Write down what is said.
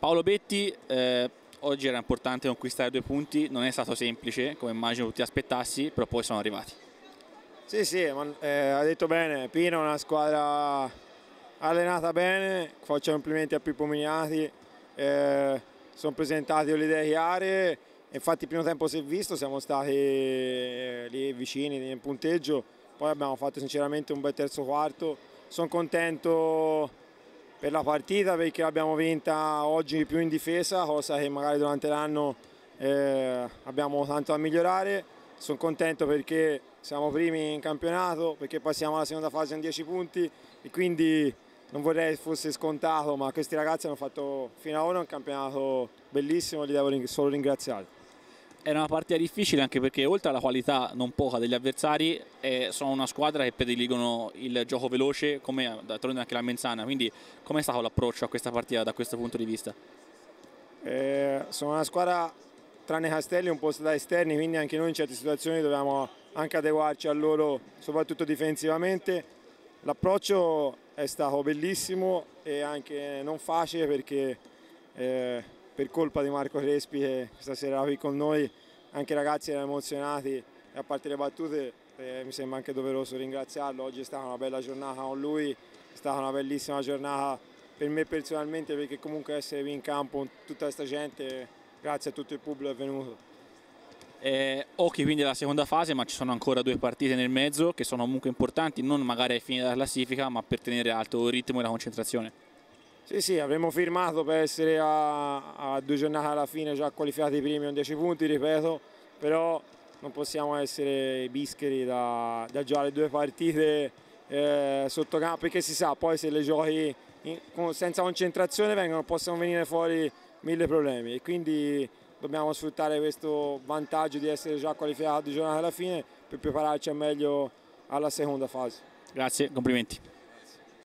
Paolo Betti, eh, oggi era importante conquistare due punti, non è stato semplice come immagino tutti aspettassi, però poi sono arrivati. Sì, sì, ma, eh, ha detto bene, Pino è una squadra allenata bene, faccio complimenti a Pippo Mignati, eh, sono presentati le idee chiare, infatti il primo tempo si è visto, siamo stati eh, lì vicini nel punteggio, poi abbiamo fatto sinceramente un bel terzo quarto, sono contento per la partita perché l'abbiamo vinta oggi più in difesa, cosa che magari durante l'anno eh, abbiamo tanto da migliorare. Sono contento perché siamo primi in campionato, perché passiamo alla seconda fase in 10 punti e quindi non vorrei fosse scontato, ma questi ragazzi hanno fatto fino ad ora un campionato bellissimo, li devo solo ringraziare era una partita difficile anche perché oltre alla qualità non poca degli avversari eh, sono una squadra che prediligono il gioco veloce come d'altronde anche la Menzana quindi com'è stato l'approccio a questa partita da questo punto di vista? Eh, sono una squadra tranne Castelli un po' da esterni quindi anche noi in certe situazioni dobbiamo anche adeguarci a loro soprattutto difensivamente l'approccio è stato bellissimo e anche non facile perché eh, per colpa di Marco Crespi che stasera era qui con noi, anche i ragazzi erano emozionati e a parte le battute eh, mi sembra anche doveroso ringraziarlo, oggi è stata una bella giornata con lui, è stata una bellissima giornata per me personalmente perché comunque essere qui in campo con tutta questa gente, grazie a tutto il pubblico è venuto. Eh, ok, quindi alla seconda fase, ma ci sono ancora due partite nel mezzo che sono comunque importanti, non magari ai fini della classifica, ma per tenere alto il ritmo e la concentrazione. Sì, sì, avremmo firmato per essere a, a due giornate alla fine già qualificati i primi con 10 punti, ripeto, però non possiamo essere bischeri da, da già due partite eh, sotto campo, perché si sa, poi se le giochi in, senza concentrazione vengono, possono venire fuori mille problemi e quindi dobbiamo sfruttare questo vantaggio di essere già qualificati a due giornate alla fine per prepararci al meglio alla seconda fase. Grazie, complimenti.